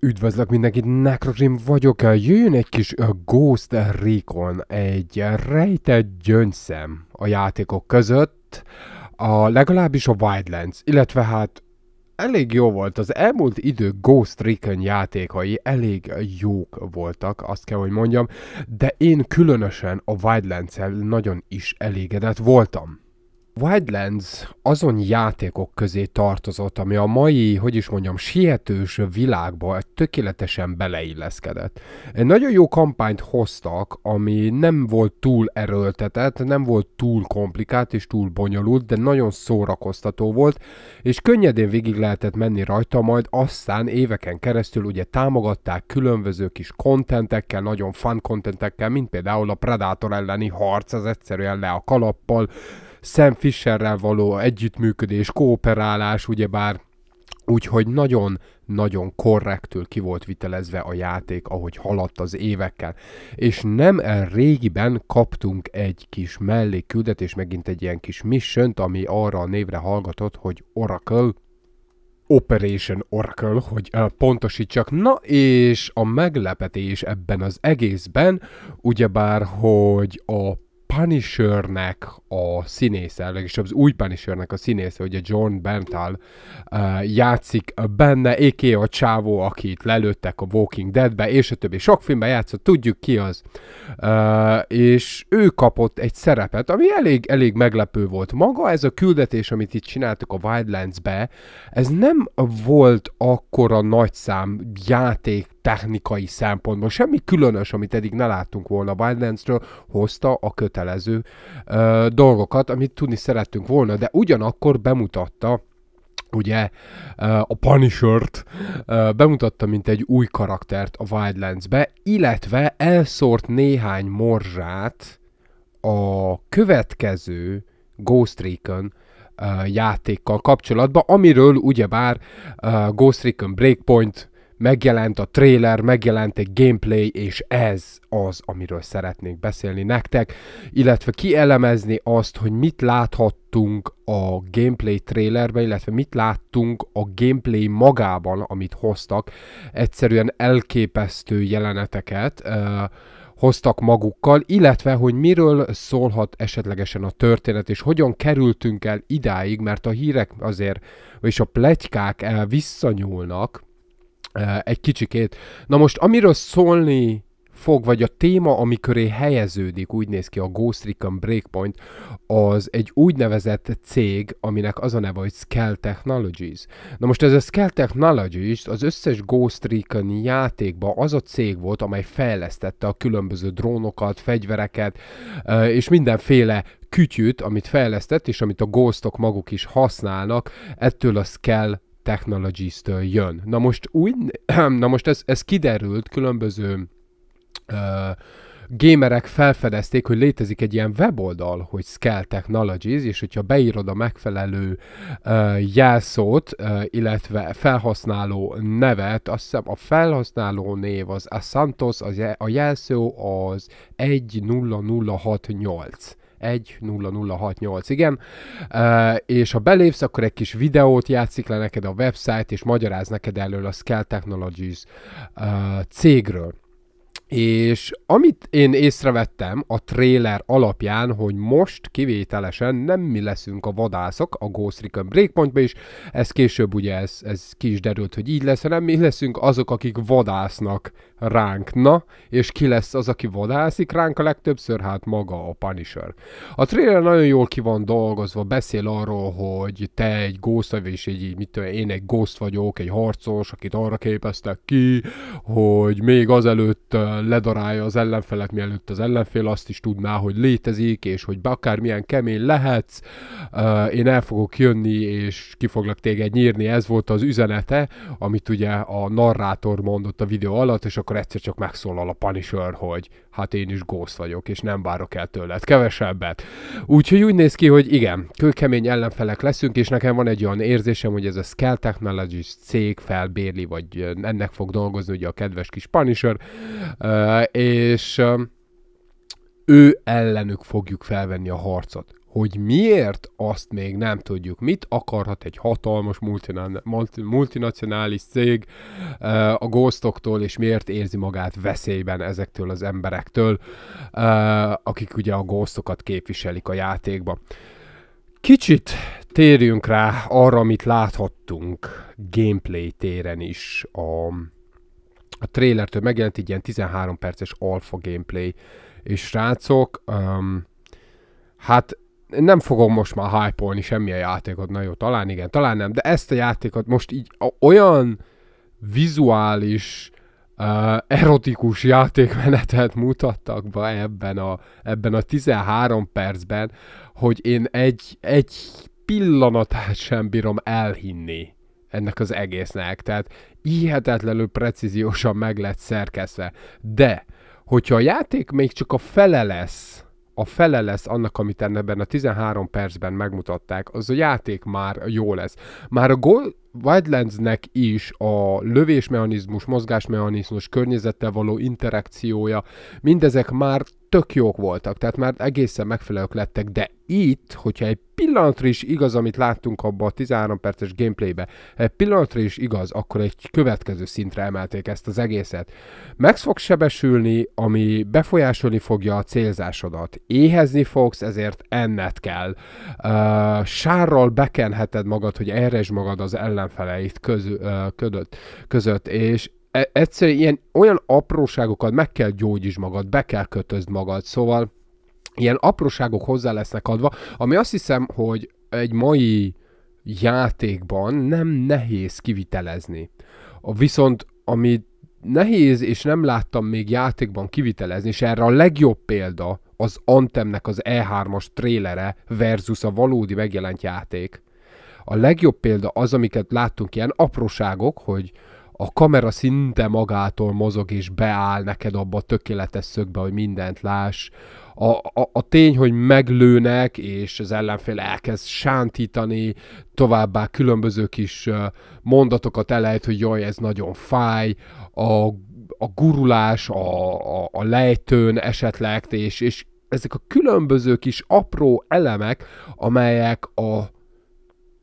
Üdvözlök mindenkit, Necrogrim vagyok, jön egy kis Ghost Recon, egy rejtett gyöngyszem a játékok között, a, legalábbis a Wildlands, illetve hát elég jó volt, az elmúlt idő Ghost Recon játékai elég jók voltak, azt kell, hogy mondjam, de én különösen a Wildlands-el nagyon is elégedett voltam. Wildlands azon játékok közé tartozott, ami a mai, hogy is mondjam, sietős világba tökéletesen beleilleszkedett. Egy nagyon jó kampányt hoztak, ami nem volt túl erőltetett, nem volt túl komplikált és túl bonyolult, de nagyon szórakoztató volt, és könnyedén végig lehetett menni rajta, majd aztán éveken keresztül ugye támogatták különböző kis kontentekkel, nagyon fun kontentekkel, mint például a Predator elleni harc, az egyszerűen le a kalappal, Sam Fisherrel való együttműködés, kooperálás, ugyebár Úgyhogy nagyon-nagyon korrektül ki volt vitelezve a játék, ahogy haladt az évekkel. És nem régiben kaptunk egy kis mellé megint egy ilyen kis mission ami arra a névre hallgatott, hogy Oracle Operation Oracle, hogy eh, pontosítsak. Na és a meglepetés ebben az egészben, ugyebár, hogy a Punishernek a színésze, legalábbis az új Punishernek a színésze, a John Bental uh, játszik benne, éké a csávó, akit lelőttek a Walking Deadbe, és a többi. Sok filmben játszott, tudjuk ki az. Uh, és ő kapott egy szerepet, ami elég, elég meglepő volt. Maga ez a küldetés, amit itt csináltuk a Wildlands-be, ez nem volt akkora nagyszám játék technikai szempontból. Semmi különös, amit eddig ne láttunk volna Binance-ről, hozta a kötelező ö, dolgokat, amit tudni szerettünk volna, de ugyanakkor bemutatta ugye a punisher bemutatta, mint egy új karaktert a Wildlands-be, illetve elszórt néhány morzsát a következő Ghost Recon játékkal kapcsolatban, amiről ugyebár Ghost Recon Breakpoint megjelent a trailer, megjelent egy gameplay, és ez az, amiről szeretnék beszélni nektek, illetve kielemezni azt, hogy mit láthattunk a gameplay trailerben, illetve mit láttunk a gameplay magában, amit hoztak. Egyszerűen elképesztő jeleneteket, hoztak magukkal, illetve hogy miről szólhat esetlegesen a történet, és hogyan kerültünk el idáig, mert a hírek azért, és a el visszanyúlnak egy kicsikét. Na most, amiről szólni fog, vagy a téma, amiköré helyeződik, úgy néz ki a Ghost Recon Breakpoint, az egy úgynevezett cég, aminek az a neve, hogy Scale Technologies. Na most ez a Scale Technologies az összes Ghost Recon játékban az a cég volt, amely fejlesztette a különböző drónokat, fegyvereket, és mindenféle kütyűt, amit fejlesztett, és amit a ghostok maguk is használnak, ettől a Scale Technologies-től jön. Na most, úgy, na most ez, ez kiderült különböző uh, gamerek felfedezték, hogy létezik egy ilyen weboldal, hogy Scale Technologies, és hogyha beírod a megfelelő uh, jelszót, uh, illetve felhasználó nevet, azt hiszem a felhasználó név az Asantos, az, a jelszó az 10068 10068, igen. Uh, és ha belépsz, akkor egy kis videót játszik le neked a website, és magyaráz neked elől a Scale Technologies uh, cégről. És amit én észrevettem a trailer alapján, hogy most kivételesen nem mi leszünk a vadászok a Ghost Recon Breakpointba is, ez később ugye ez, ez ki is derült, hogy így lesz, hanem mi leszünk azok, akik vadásznak ránk. Na, és ki lesz az, aki vadászik ránk a legtöbbször? Hát maga a Punisher. A trailer nagyon jól ki van dolgozva, beszél arról, hogy te egy ghost vagy, és egy, mit tudom, én egy ghost vagyok, egy harcos, akit arra képeztek ki, hogy még azelőtt ledarálja az ellenfelet, mielőtt az ellenfél azt is tudná, hogy létezik, és hogy akármilyen kemény lehetsz, én el fogok jönni, és ki foglak téged nyírni. Ez volt az üzenete, amit ugye a narrátor mondott a videó alatt, és a akkor egyszer csak megszólal a Punisher, hogy hát én is Ghost vagyok, és nem várok el tőled kevesebbet. Úgyhogy úgy néz ki, hogy igen, kőkemény ellenfelek leszünk, és nekem van egy olyan érzésem, hogy ez a Scale Technologies cég felbérli, vagy ennek fog dolgozni ugye a kedves kis Punisher, és ő ellenük fogjuk felvenni a harcot hogy miért azt még nem tudjuk. Mit akarhat egy hatalmas multinacionális cég eh, a góztoktól, és miért érzi magát veszélyben ezektől az emberektől, eh, akik ugye a góztokat képviselik a játékba. Kicsit térjünk rá arra, amit láthattunk gameplay téren is a, a trailertől megjelent egy ilyen 13 perces alfa gameplay, és srácok, um, hát nem fogom most már hype-olni semmilyen játékot, na jó, talán igen, talán nem, de ezt a játékot most így olyan vizuális, uh, erotikus játékmenetet mutattak be ebben a, ebben a 13 percben, hogy én egy, egy pillanatát sem bírom elhinni ennek az egésznek. Tehát hihetetlenül precíziósan meg lett szerkeszve. De, hogyha a játék még csak a fele lesz a fele lesz annak, amit ebben a 13 percben megmutatták, az a játék már jó lesz. Már a gól, Wildlandsnek is a lövésmechanizmus, mozgásmechanizmus, környezettel való interakciója, mindezek már tök jók voltak, tehát már egészen megfelelők lettek, de itt, hogyha egy pillanatra is igaz, amit láttunk abba a 13 perces gameplaybe, egy pillanatra is igaz, akkor egy következő szintre emelték ezt az egészet. Meg fog sebesülni, ami befolyásolni fogja a célzásodat. Éhezni fogsz, ezért ennet kell. sárral bekenheted magad, hogy erresd magad az ellenfeleit között, és E, egyszerűen ilyen, olyan apróságokat meg kell gyógyítsd magad, be kell kötözd magad, szóval ilyen apróságok hozzá lesznek adva, ami azt hiszem, hogy egy mai játékban nem nehéz kivitelezni. Viszont ami nehéz, és nem láttam még játékban kivitelezni, és erre a legjobb példa az Antemnek az E3-as trélere versus a valódi megjelent játék. A legjobb példa az, amiket láttunk, ilyen apróságok, hogy a kamera szinte magától mozog és beáll neked abba a tökéletes szögbe, hogy mindent láss. A, a, a tény, hogy meglőnek, és az ellenfél elkezd sántítani, továbbá különböző kis mondatokat elejt, hogy jaj, ez nagyon fáj, a, a gurulás, a, a, a lejtőn esetleg, és, és ezek a különböző kis apró elemek, amelyek a,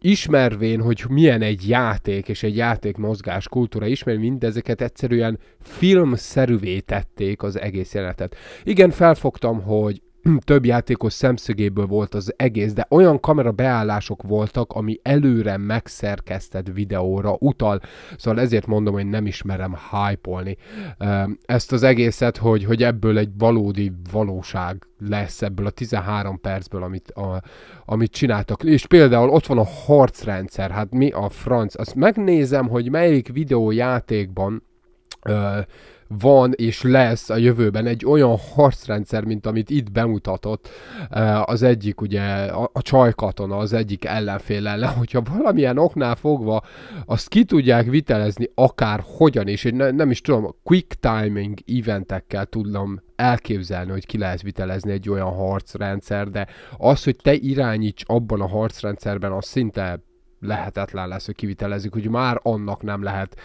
ismervén, hogy milyen egy játék és egy mozgás kultúra, ismer, mindezeket egyszerűen filmszerűvé tették az egész jelenetet. Igen, felfogtam, hogy több játékos szemszögéből volt az egész, de olyan kamera beállások voltak, ami előre megszerkesztett videóra utal, szóval ezért mondom, hogy nem ismerem hype-olni ehm, ezt az egészet, hogy, hogy ebből egy valódi valóság lesz ebből a 13 percből, amit, a, amit csináltak. És például ott van a harcrendszer, hát mi a franc, azt megnézem, hogy melyik videójátékban játékban van és lesz a jövőben egy olyan harcrendszer, mint amit itt bemutatott eh, az egyik ugye, a, a csajkatona az egyik ellenfél ellen, hogyha valamilyen oknál fogva azt ki tudják vitelezni akár hogyan is, én ne, nem is tudom, quick timing eventekkel tudom elképzelni, hogy ki lehet vitelezni egy olyan harcrendszer, de az, hogy te irányíts abban a harcrendszerben, az szinte lehetetlen lesz, hogy kivitelezik, hogy már annak nem lehet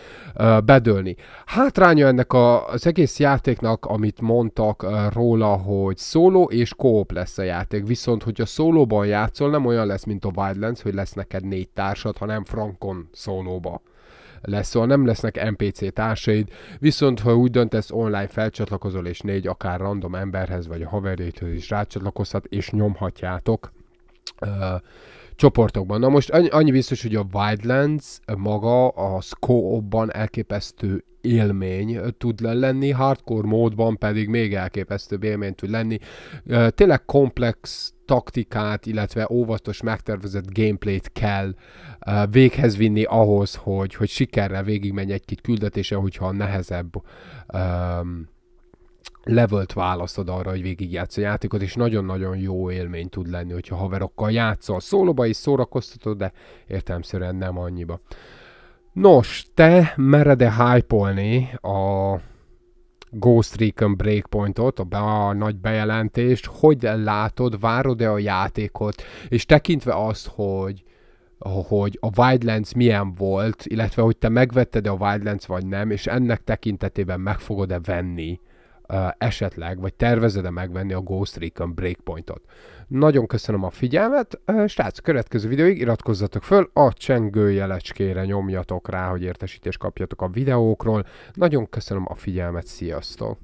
bedőlni. Hátránya ennek a, az egész játéknak, amit mondtak róla, hogy szóló és kóp lesz a játék, viszont hogyha szólóban játszol, nem olyan lesz, mint a Wildlands, hogy lesz neked négy társad, hanem frankon szólóba lesz, szóval nem lesznek NPC társaid, viszont ha úgy döntesz, online felcsatlakozol, és négy akár random emberhez, vagy a haverjétől is rácsatlakozhat, és nyomhatjátok. Uh, csoportokban. Na most annyi, annyi biztos, hogy a Wildlands maga a co-opban elképesztő élmény tud lenni, hardcore módban pedig még elképesztőbb élmény tud lenni. Tényleg komplex taktikát, illetve óvatos megtervezett gameplayt kell véghez vinni ahhoz, hogy, hogy sikerrel végigmenj egy-két küldetése, hogyha nehezebb um, levelt választod arra, hogy végigjátsz a játékot, és nagyon-nagyon jó élmény tud lenni, hogyha haverokkal játszol. Szólóba is szórakoztatod, de értelmszerűen nem annyiba. Nos, te mered-e hype a Ghost Recon Breakpointot, a, be, a nagy bejelentést, hogy látod, várod-e a játékot, és tekintve azt, hogy hogy a Wildlands milyen volt, illetve hogy te megvetted -e a Wildlands vagy nem, és ennek tekintetében meg fogod-e venni uh, esetleg, vagy tervezed-e megvenni a Ghost Recon Breakpointot. Nagyon köszönöm a figyelmet, uh, srácok, következő videóig iratkozzatok föl, a csengő jelecskére nyomjatok rá, hogy értesítést kapjatok a videókról. Nagyon köszönöm a figyelmet, sziasztok!